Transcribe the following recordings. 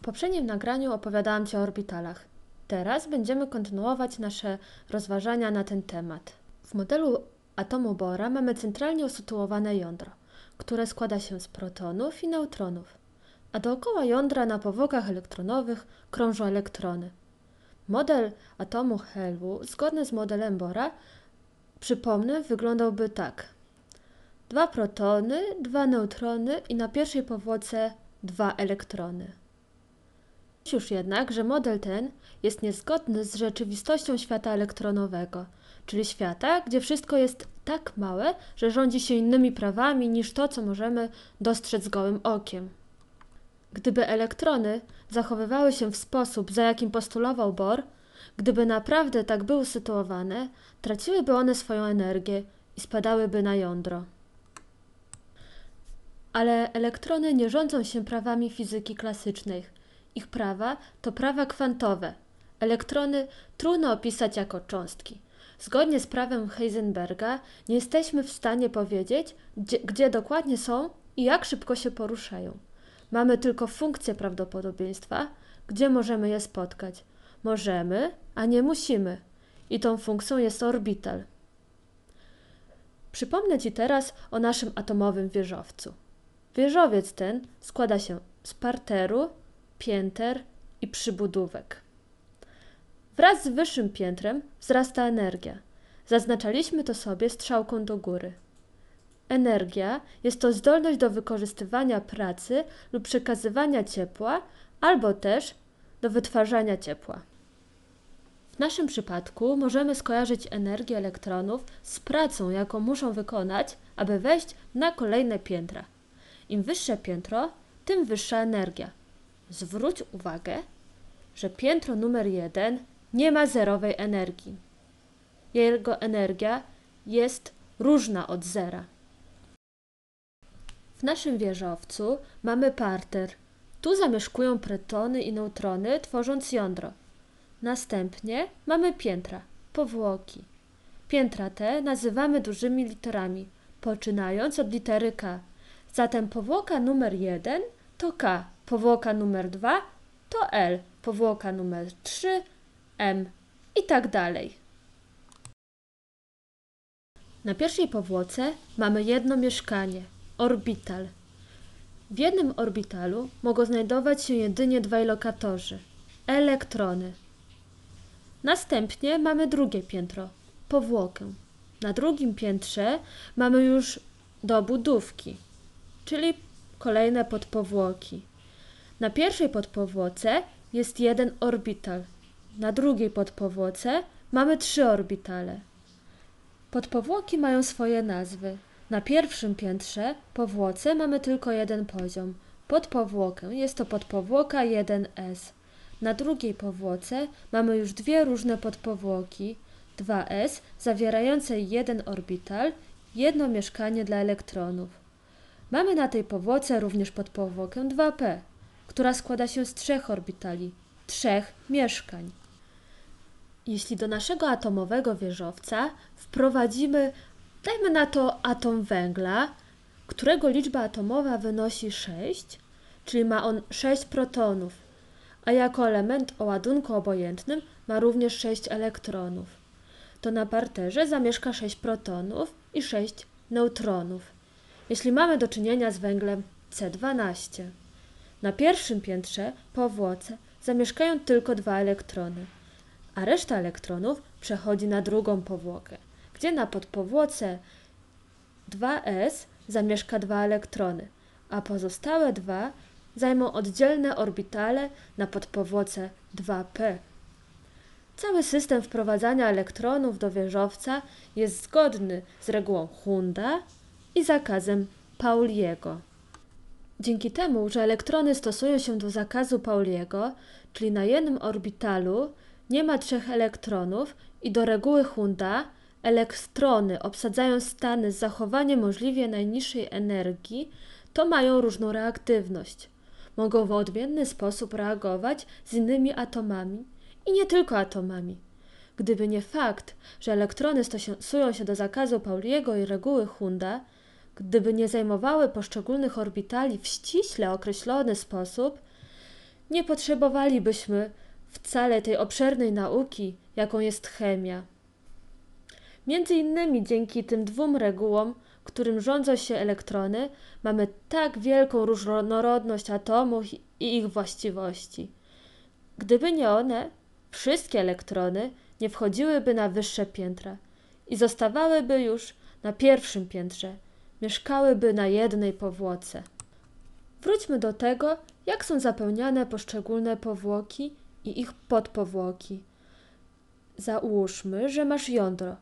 W poprzednim nagraniu opowiadałam Ci o orbitalach. Teraz będziemy kontynuować nasze rozważania na ten temat. W modelu atomu Bora mamy centralnie usytuowane jądro, które składa się z protonów i neutronów, a dookoła jądra na powłokach elektronowych krążą elektrony. Model atomu Helu, zgodny z modelem Bora, przypomnę, wyglądałby tak. Dwa protony, dwa neutrony i na pierwszej powłoce dwa elektrony już jednak, że model ten jest niezgodny z rzeczywistością świata elektronowego, czyli świata, gdzie wszystko jest tak małe, że rządzi się innymi prawami niż to, co możemy dostrzec gołym okiem. Gdyby elektrony zachowywały się w sposób, za jakim postulował Bohr, gdyby naprawdę tak były sytuowane, traciłyby one swoją energię i spadałyby na jądro. Ale elektrony nie rządzą się prawami fizyki klasycznej, ich prawa to prawa kwantowe. Elektrony trudno opisać jako cząstki. Zgodnie z prawem Heisenberga nie jesteśmy w stanie powiedzieć, gdzie, gdzie dokładnie są i jak szybko się poruszają. Mamy tylko funkcję prawdopodobieństwa, gdzie możemy je spotkać. Możemy, a nie musimy. I tą funkcją jest orbital. Przypomnę Ci teraz o naszym atomowym wieżowcu. Wieżowiec ten składa się z parteru pięter i przybudówek. Wraz z wyższym piętrem wzrasta energia. Zaznaczaliśmy to sobie strzałką do góry. Energia jest to zdolność do wykorzystywania pracy lub przekazywania ciepła, albo też do wytwarzania ciepła. W naszym przypadku możemy skojarzyć energię elektronów z pracą, jaką muszą wykonać, aby wejść na kolejne piętra. Im wyższe piętro, tym wyższa energia. Zwróć uwagę, że piętro numer 1 nie ma zerowej energii. Jego energia jest różna od zera. W naszym wieżowcu mamy parter. Tu zamieszkują protony i neutrony, tworząc jądro. Następnie mamy piętra, powłoki. Piętra te nazywamy dużymi literami, poczynając od litery K. Zatem powłoka numer 1 to K, powłoka numer 2 to L, powłoka numer 3 M i tak dalej. Na pierwszej powłoce mamy jedno mieszkanie, orbital. W jednym orbitalu mogą znajdować się jedynie dwaj lokatorzy, elektrony. Następnie mamy drugie piętro, powłokę. Na drugim piętrze mamy już do budówki, czyli kolejne podpowłoki. Na pierwszej podpowłoce jest jeden orbital. Na drugiej podpowłoce mamy trzy orbitale. Podpowłoki mają swoje nazwy. Na pierwszym piętrze powłoce mamy tylko jeden poziom. Podpowłokę jest to podpowłoka 1S. Na drugiej powłoce mamy już dwie różne podpowłoki. 2S zawierające jeden orbital, jedno mieszkanie dla elektronów. Mamy na tej powłoce również podpowłokę 2P, która składa się z trzech orbitali, trzech mieszkań. Jeśli do naszego atomowego wieżowca wprowadzimy, dajmy na to atom węgla, którego liczba atomowa wynosi 6, czyli ma on 6 protonów, a jako element o ładunku obojętnym ma również 6 elektronów, to na parterze zamieszka 6 protonów i 6 neutronów. Jeśli mamy do czynienia z węglem C12. Na pierwszym piętrze, po zamieszkają tylko dwa elektrony, a reszta elektronów przechodzi na drugą powłokę, gdzie na podpowłoce 2s zamieszka dwa elektrony, a pozostałe dwa zajmą oddzielne orbitale na podpowłoce 2p. Cały system wprowadzania elektronów do wieżowca jest zgodny z regułą Hunda i zakazem Pauliego. Dzięki temu, że elektrony stosują się do zakazu Pauliego, czyli na jednym orbitalu nie ma trzech elektronów i do reguły Hunda elektrony obsadzają stany z zachowaniem możliwie najniższej energii, to mają różną reaktywność. Mogą w odmienny sposób reagować z innymi atomami i nie tylko atomami. Gdyby nie fakt, że elektrony stosują się do zakazu Pauliego i reguły Hunda, gdyby nie zajmowały poszczególnych orbitali w ściśle określony sposób, nie potrzebowalibyśmy wcale tej obszernej nauki, jaką jest chemia. Między innymi dzięki tym dwóm regułom, którym rządzą się elektrony, mamy tak wielką różnorodność atomów i ich właściwości. Gdyby nie one, wszystkie elektrony nie wchodziłyby na wyższe piętra i zostawałyby już na pierwszym piętrze – mieszkałyby na jednej powłoce. Wróćmy do tego, jak są zapełniane poszczególne powłoki i ich podpowłoki. Załóżmy, że masz jądro.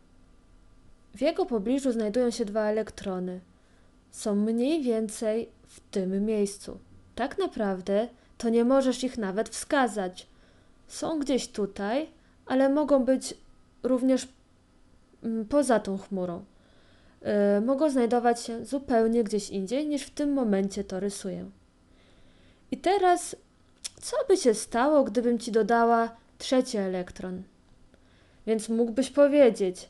W jego pobliżu znajdują się dwa elektrony. Są mniej więcej w tym miejscu. Tak naprawdę to nie możesz ich nawet wskazać. Są gdzieś tutaj, ale mogą być również mm, poza tą chmurą. E, mogą znajdować się zupełnie gdzieś indziej niż w tym momencie to rysuję. I teraz, co by się stało, gdybym ci dodała trzeci elektron? Więc mógłbyś powiedzieć,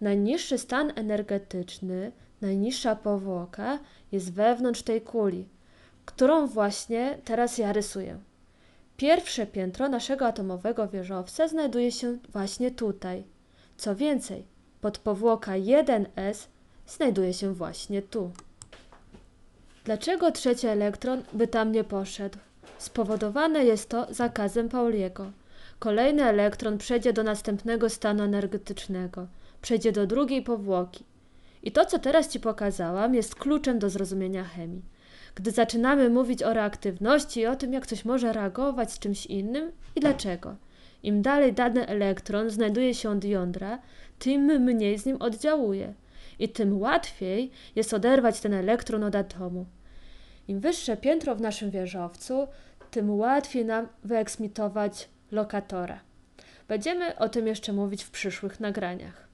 najniższy stan energetyczny, najniższa powłoka jest wewnątrz tej kuli, którą właśnie teraz ja rysuję. Pierwsze piętro naszego atomowego wieżowca znajduje się właśnie tutaj. Co więcej, podpowłoka 1S znajduje się właśnie tu. Dlaczego trzeci elektron by tam nie poszedł? Spowodowane jest to zakazem Pauliego. Kolejny elektron przejdzie do następnego stanu energetycznego, przejdzie do drugiej powłoki. I to, co teraz Ci pokazałam, jest kluczem do zrozumienia chemii. Gdy zaczynamy mówić o reaktywności i o tym, jak coś może reagować z czymś innym i dlaczego, im dalej dany elektron znajduje się od jądra, tym mniej z nim oddziałuje i tym łatwiej jest oderwać ten elektron od atomu. Im wyższe piętro w naszym wieżowcu, tym łatwiej nam wyeksmitować lokatora. Będziemy o tym jeszcze mówić w przyszłych nagraniach.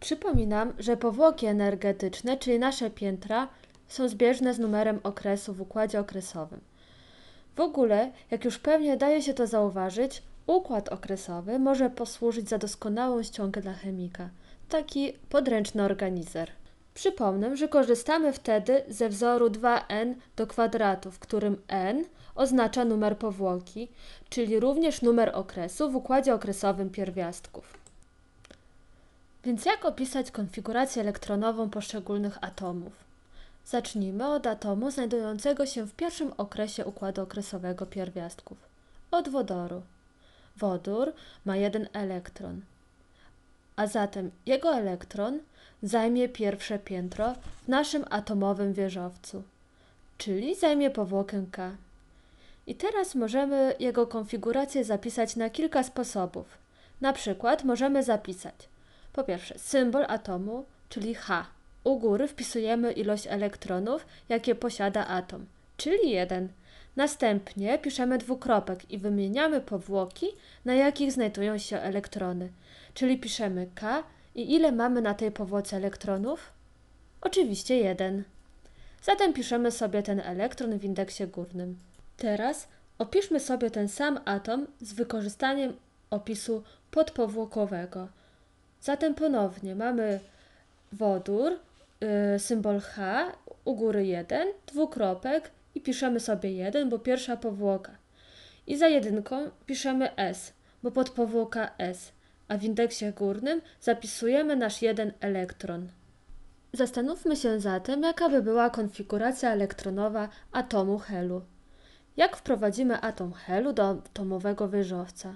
Przypominam, że powłoki energetyczne, czyli nasze piętra, są zbieżne z numerem okresu w układzie okresowym. W ogóle, jak już pewnie daje się to zauważyć, układ okresowy może posłużyć za doskonałą ściągę dla chemika – taki podręczny organizer. Przypomnę, że korzystamy wtedy ze wzoru 2n do kwadratu, w którym n oznacza numer powłoki, czyli również numer okresu w układzie okresowym pierwiastków. Więc jak opisać konfigurację elektronową poszczególnych atomów? Zacznijmy od atomu znajdującego się w pierwszym okresie układu okresowego pierwiastków, od wodoru. Wodór ma jeden elektron, a zatem jego elektron zajmie pierwsze piętro w naszym atomowym wieżowcu, czyli zajmie powłokę K. I teraz możemy jego konfigurację zapisać na kilka sposobów. Na przykład możemy zapisać po pierwsze symbol atomu, czyli H. U góry wpisujemy ilość elektronów, jakie posiada atom czyli 1. Następnie piszemy dwukropek i wymieniamy powłoki, na jakich znajdują się elektrony. Czyli piszemy K i ile mamy na tej powłoce elektronów? Oczywiście 1. Zatem piszemy sobie ten elektron w indeksie górnym. Teraz opiszmy sobie ten sam atom z wykorzystaniem opisu podpowłokowego. Zatem ponownie mamy wodór, yy, symbol H, u góry 1, dwukropek, i piszemy sobie 1, bo pierwsza powłoka. I za jedynką piszemy S, bo pod powłoka S, a w indeksie górnym zapisujemy nasz jeden elektron. Zastanówmy się zatem, jaka by była konfiguracja elektronowa atomu helu. Jak wprowadzimy atom helu do atomowego wieżowca?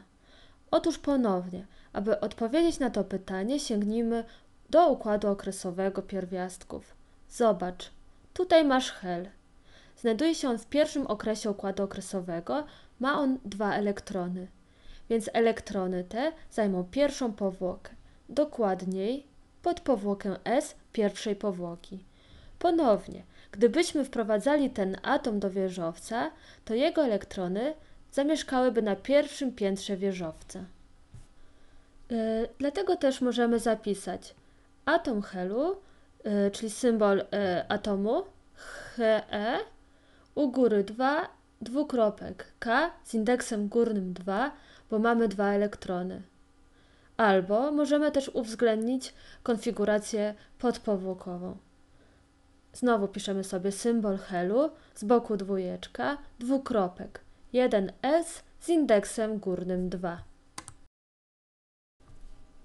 Otóż ponownie, aby odpowiedzieć na to pytanie, sięgnijmy do układu okresowego pierwiastków. Zobacz, tutaj masz hel, znajduje się on w pierwszym okresie układu okresowego, ma on dwa elektrony. Więc elektrony te zajmą pierwszą powłokę, dokładniej pod powłokę S pierwszej powłoki. Ponownie, gdybyśmy wprowadzali ten atom do wieżowca, to jego elektrony zamieszkałyby na pierwszym piętrze wieżowca. Yy, dlatego też możemy zapisać atom helu, yy, czyli symbol yy, atomu, HE, u góry 2, dwukropek K z indeksem górnym 2, bo mamy dwa elektrony. Albo możemy też uwzględnić konfigurację podpowłokową. Znowu piszemy sobie symbol helu, z boku dwójeczka, dwukropek, 1S z indeksem górnym 2.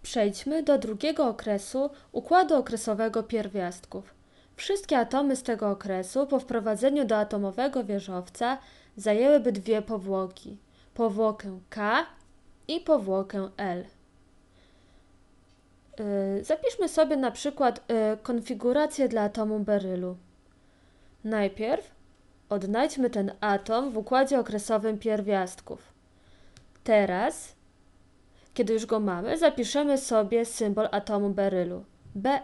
Przejdźmy do drugiego okresu układu okresowego pierwiastków, Wszystkie atomy z tego okresu po wprowadzeniu do atomowego wieżowca zajęłyby dwie powłoki: powłokę K i powłokę L. Y, zapiszmy sobie na przykład y, konfigurację dla atomu berylu. Najpierw odnajdźmy ten atom w układzie okresowym pierwiastków. Teraz, kiedy już go mamy, zapiszemy sobie symbol atomu berylu, Be.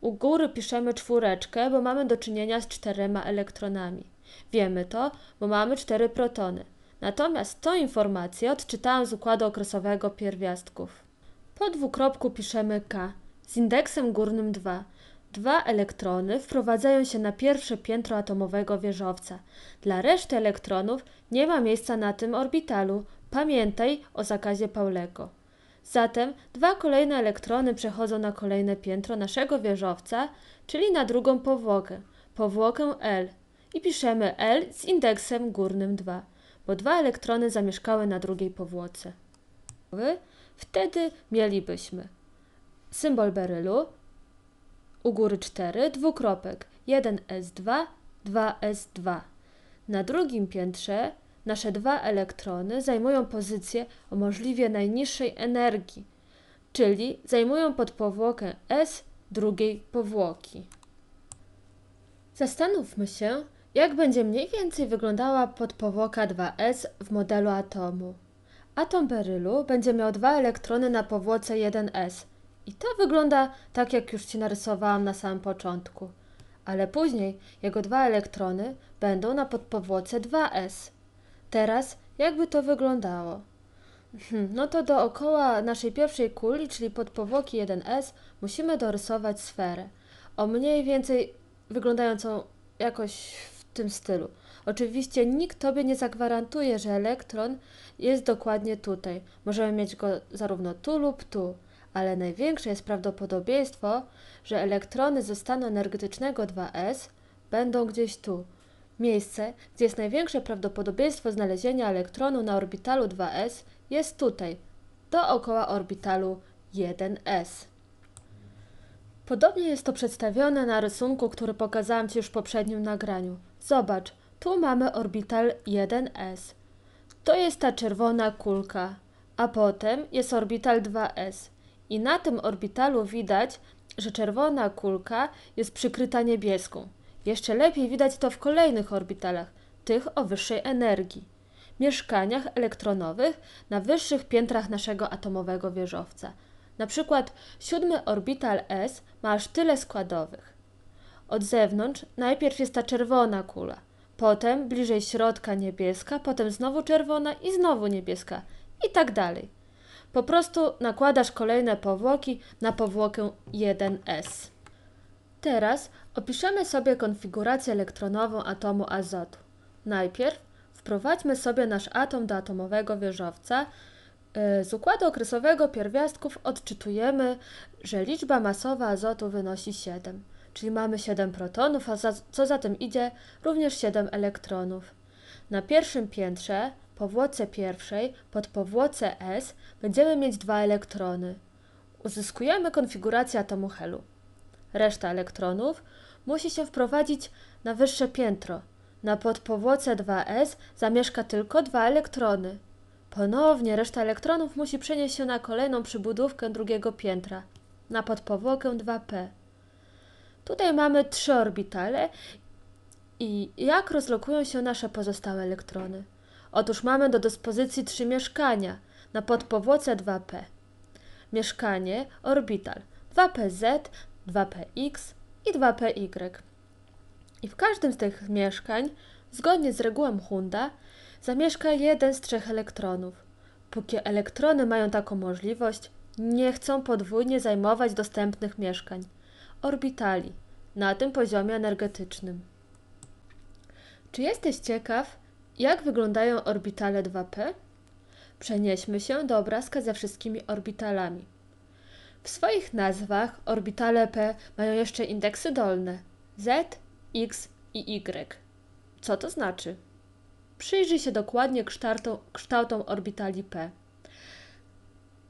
U góry piszemy czwóreczkę, bo mamy do czynienia z czterema elektronami. Wiemy to, bo mamy cztery protony. Natomiast tą informację odczytałam z układu okresowego pierwiastków. Po dwukropku piszemy K z indeksem górnym 2. Dwa elektrony wprowadzają się na pierwsze piętro atomowego wieżowca. Dla reszty elektronów nie ma miejsca na tym orbitalu. Pamiętaj o zakazie Paulego. Zatem dwa kolejne elektrony przechodzą na kolejne piętro naszego wieżowca, czyli na drugą powłokę, powłokę L. I piszemy L z indeksem górnym 2, bo dwa elektrony zamieszkały na drugiej powłoce. Wtedy mielibyśmy symbol berylu, u góry 4, dwukropek, 1S2, 2S2. Na drugim piętrze Nasze dwa elektrony zajmują pozycję o możliwie najniższej energii, czyli zajmują podpowłokę S drugiej powłoki. Zastanówmy się, jak będzie mniej więcej wyglądała podpowłoka 2S w modelu atomu. Atom berylu będzie miał dwa elektrony na powłoce 1S i to wygląda tak, jak już Ci narysowałam na samym początku. Ale później jego dwa elektrony będą na podpowłoce 2S. Teraz jakby to wyglądało? Hm, no to dookoła naszej pierwszej kuli, czyli pod powłoki 1S, musimy dorysować sferę. O mniej więcej wyglądającą jakoś w tym stylu. Oczywiście nikt Tobie nie zagwarantuje, że elektron jest dokładnie tutaj. Możemy mieć go zarówno tu lub tu, ale największe jest prawdopodobieństwo, że elektrony ze stanu energetycznego 2S będą gdzieś tu. Miejsce, gdzie jest największe prawdopodobieństwo znalezienia elektronu na orbitalu 2s jest tutaj, dookoła orbitalu 1s. Podobnie jest to przedstawione na rysunku, który pokazałam Ci już w poprzednim nagraniu. Zobacz, tu mamy orbital 1s. To jest ta czerwona kulka, a potem jest orbital 2s. I na tym orbitalu widać, że czerwona kulka jest przykryta niebieską. Jeszcze lepiej widać to w kolejnych orbitalach, tych o wyższej energii, mieszkaniach elektronowych na wyższych piętrach naszego atomowego wieżowca. Na przykład siódmy orbital S ma aż tyle składowych. Od zewnątrz najpierw jest ta czerwona kula, potem bliżej środka niebieska, potem znowu czerwona i znowu niebieska i tak dalej. Po prostu nakładasz kolejne powłoki na powłokę 1S. Teraz opiszemy sobie konfigurację elektronową atomu azotu. Najpierw wprowadźmy sobie nasz atom do atomowego wieżowca. Y, z układu okresowego pierwiastków odczytujemy, że liczba masowa azotu wynosi 7, czyli mamy 7 protonów, a za, co za tym idzie również 7 elektronów. Na pierwszym piętrze, powłoce pierwszej, pod powłoce S, będziemy mieć dwa elektrony. Uzyskujemy konfigurację atomu helu reszta elektronów, musi się wprowadzić na wyższe piętro. Na podpowłoce 2s zamieszka tylko dwa elektrony. Ponownie reszta elektronów musi przenieść się na kolejną przybudówkę drugiego piętra, na podpowłokę 2p. Tutaj mamy trzy orbitale i jak rozlokują się nasze pozostałe elektrony? Otóż mamy do dyspozycji trzy mieszkania na podpowłoce 2p. Mieszkanie, orbital 2pz 2px i 2py. I w każdym z tych mieszkań, zgodnie z regułą Hunda, zamieszka jeden z trzech elektronów. Póki elektrony mają taką możliwość, nie chcą podwójnie zajmować dostępnych mieszkań orbitali na tym poziomie energetycznym. Czy jesteś ciekaw, jak wyglądają orbitale 2p? Przenieśmy się do obrazka ze wszystkimi orbitalami. W swoich nazwach orbitale P mają jeszcze indeksy dolne Z, X i Y. Co to znaczy? Przyjrzyj się dokładnie kształtom, kształtom orbitali P.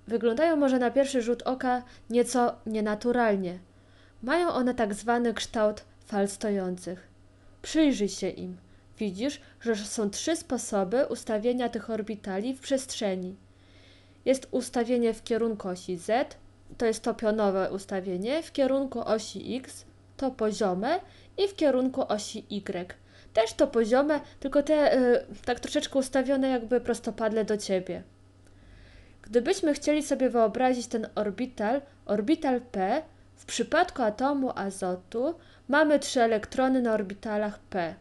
Wyglądają może na pierwszy rzut oka nieco nienaturalnie. Mają one tak zwany kształt fal stojących. Przyjrzyj się im. Widzisz, że są trzy sposoby ustawienia tych orbitali w przestrzeni. Jest ustawienie w kierunku osi Z, to jest to pionowe ustawienie, w kierunku osi X to poziome i w kierunku osi Y. Też to poziome, tylko te y, tak troszeczkę ustawione jakby prostopadle do ciebie. Gdybyśmy chcieli sobie wyobrazić ten orbital, orbital P, w przypadku atomu azotu mamy trzy elektrony na orbitalach P.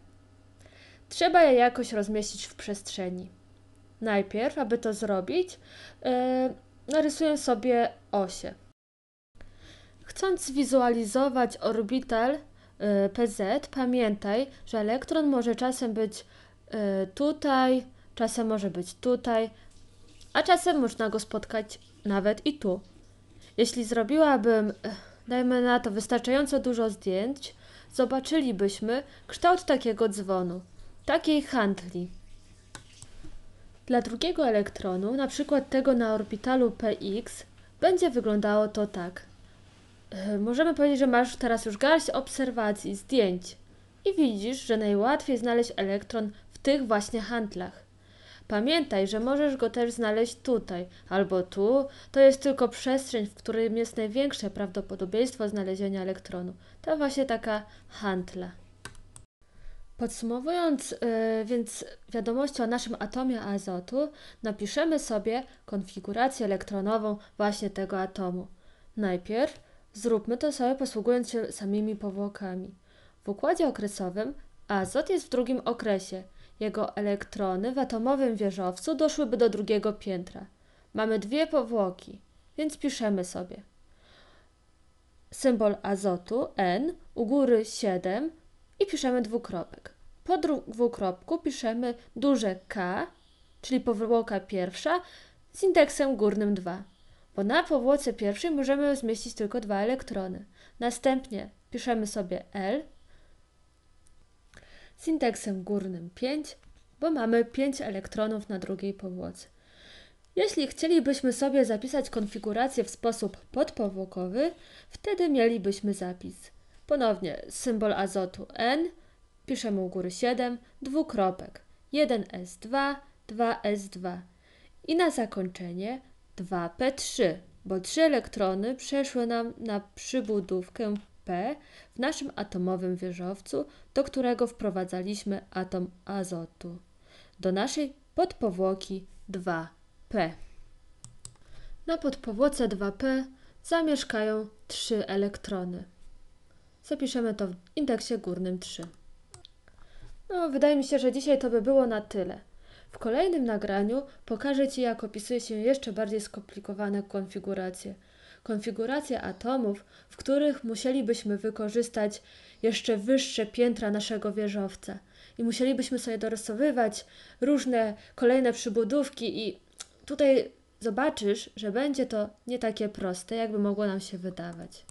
Trzeba je jakoś rozmieścić w przestrzeni. Najpierw, aby to zrobić, yy, narysuję sobie osie. Chcąc zwizualizować orbital y, PZ, pamiętaj, że elektron może czasem być y, tutaj, czasem może być tutaj, a czasem można go spotkać nawet i tu. Jeśli zrobiłabym, y, dajmy na to, wystarczająco dużo zdjęć, zobaczylibyśmy kształt takiego dzwonu, takiej handli. Dla drugiego elektronu, na przykład tego na orbitalu Px, będzie wyglądało to tak. Yy, możemy powiedzieć, że masz teraz już garść obserwacji, zdjęć i widzisz, że najłatwiej znaleźć elektron w tych właśnie handlach. Pamiętaj, że możesz go też znaleźć tutaj albo tu. To jest tylko przestrzeń, w której jest największe prawdopodobieństwo znalezienia elektronu. To właśnie taka handla. Podsumowując yy, więc wiadomości o naszym atomie azotu, napiszemy sobie konfigurację elektronową właśnie tego atomu. Najpierw zróbmy to sobie posługując się samymi powłokami. W układzie okresowym azot jest w drugim okresie. Jego elektrony w atomowym wieżowcu doszłyby do drugiego piętra. Mamy dwie powłoki, więc piszemy sobie. Symbol azotu N u góry 7 i piszemy dwukropek. Po dwukropku piszemy duże K, czyli powłoka pierwsza, z indeksem górnym 2, bo na powłoce pierwszej możemy zmieścić tylko dwa elektrony. Następnie piszemy sobie L z indeksem górnym 5, bo mamy 5 elektronów na drugiej powłoce. Jeśli chcielibyśmy sobie zapisać konfigurację w sposób podpowłokowy, wtedy mielibyśmy zapis. Ponownie symbol azotu N piszemy u góry 7, dwukropek, 1S2, 2S2 i na zakończenie 2P3, bo trzy elektrony przeszły nam na przybudówkę P w naszym atomowym wieżowcu, do którego wprowadzaliśmy atom azotu, do naszej podpowłoki 2P. Na podpowłoce 2P zamieszkają trzy elektrony. Zapiszemy to w indeksie górnym 3. No, wydaje mi się, że dzisiaj to by było na tyle. W kolejnym nagraniu pokażę Ci, jak opisuje się jeszcze bardziej skomplikowane konfiguracje. Konfiguracje atomów, w których musielibyśmy wykorzystać jeszcze wyższe piętra naszego wieżowca i musielibyśmy sobie dorysowywać różne kolejne przybudówki i tutaj zobaczysz, że będzie to nie takie proste, jakby mogło nam się wydawać.